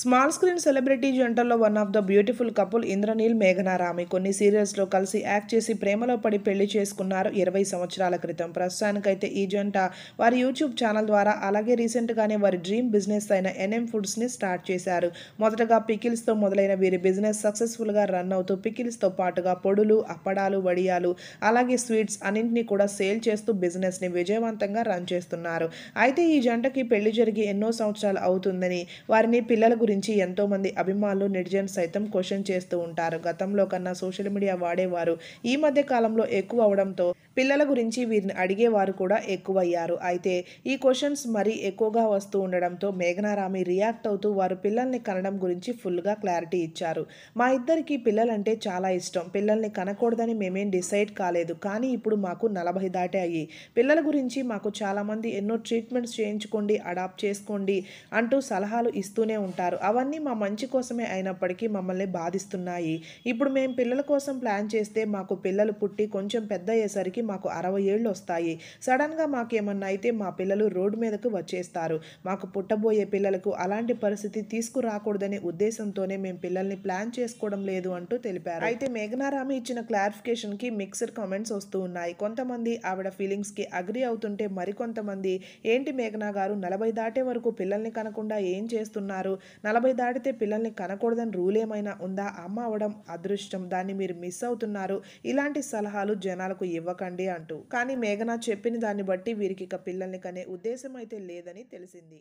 small screen celebrity జంటల్లో one of the beautiful couple Indraneel Meghana Rami కొన్ని సీరియల్స్లో కలిసి యాక్ట్ చేసి ప్రేమలో పడి పెళ్లి చేసుకున్నారు ఇరవై సంవత్సరాల క్రితం ప్రస్తుతానికైతే ఈ జంట వారి యూట్యూబ్ ఛానల్ ద్వారా అలాగే రీసెంట్గానే వారి డ్రీమ్ బిజినెస్ అయిన ఎన్ఎం ఫుడ్స్ని స్టార్ట్ చేశారు మొదటగా పికిల్స్తో మొదలైన వీరి బిజినెస్ సక్సెస్ఫుల్గా రన్ అవుతూ పికిల్స్తో పాటుగా పొడులు అప్పడాలు వడియాలు అలాగే స్వీట్స్ అన్నింటినీ కూడా సేల్ చేస్తూ బిజినెస్ని విజయవంతంగా రన్ చేస్తున్నారు అయితే ఈ జంటకి పెళ్లి జరిగి ఎన్నో సంవత్సరాలు అవుతుందని వారిని పిల్లల గురించి ఎంతోమంది అభిమానులు నెటిజన్స్ సైతం క్వశ్చన్ చేస్తూ ఉంటారు గతంలో కన్నా సోషల్ మీడియా వాడేవారు ఈ మధ్య కాలంలో ఎక్కువ అవడంతో పిల్లల గురించి వీరిని అడిగేవారు కూడా ఎక్కువయ్యారు అయితే ఈ క్వశ్చన్స్ మరీ ఎక్కువగా వస్తూ ఉండడంతో మేఘనారామి రియాక్ట్ అవుతూ వారు పిల్లల్ని కనడం గురించి ఫుల్గా క్లారిటీ ఇచ్చారు మా ఇద్దరికి పిల్లలంటే చాలా ఇష్టం పిల్లల్ని కనకూడదని మేమేం డిసైడ్ కాలేదు కానీ ఇప్పుడు మాకు నలభై దాటే అయ్యి పిల్లల గురించి మాకు చాలామంది ఎన్నో ట్రీట్మెంట్స్ చేయించుకోండి అడాప్ట్ చేసుకోండి అంటూ సలహాలు ఇస్తూనే ఉంటారు అవన్నీ మా మంచి కోసమే అయినప్పటికీ మమ్మల్ని బాధిస్తున్నాయి ఇప్పుడు మేము పిల్లల కోసం ప్లాన్ చేస్తే మాకు పిల్లలు పుట్టి కొంచెం పెద్ద అయ్యేసరికి మాకు అరవై ఏళ్ళు వస్తాయి సడన్గా మాకేమన్నా అయితే మా పిల్లలు రోడ్డు మీదకు వచ్చేస్తారు మాకు పుట్టబోయే పిల్లలకు అలాంటి పరిస్థితి తీసుకురాకూడదనే ఉద్దేశంతోనే మేము పిల్లల్ని ప్లాన్ చేసుకోవడం లేదు అంటూ తెలిపారు అయితే మేఘనారామి ఇచ్చిన క్లారిఫికేషన్కి మిక్సర్ కామెంట్స్ వస్తూ ఉన్నాయి కొంతమంది ఆవిడ ఫీలింగ్స్కి అగ్రి అవుతుంటే మరికొంతమంది ఏంటి మేఘనా గారు నలభై దాటే వరకు పిల్లల్ని కనకుండా ఏం చేస్తున్నారు నలభై దాటితే పిల్లల్ని కనకూడదని రూల్ ఏమైనా ఉందా అమ్మ అవడం అదృష్టం దాన్ని మీరు మిస్ అవుతున్నారు ఇలాంటి సలహాలు జనాలకు ఇవ్వకండి అంటూ కానీ మేఘన చెప్పిన దాన్ని బట్టి వీరికి ఇక పిల్లల్ని కనే ఉద్దేశం అయితే లేదని తెలిసింది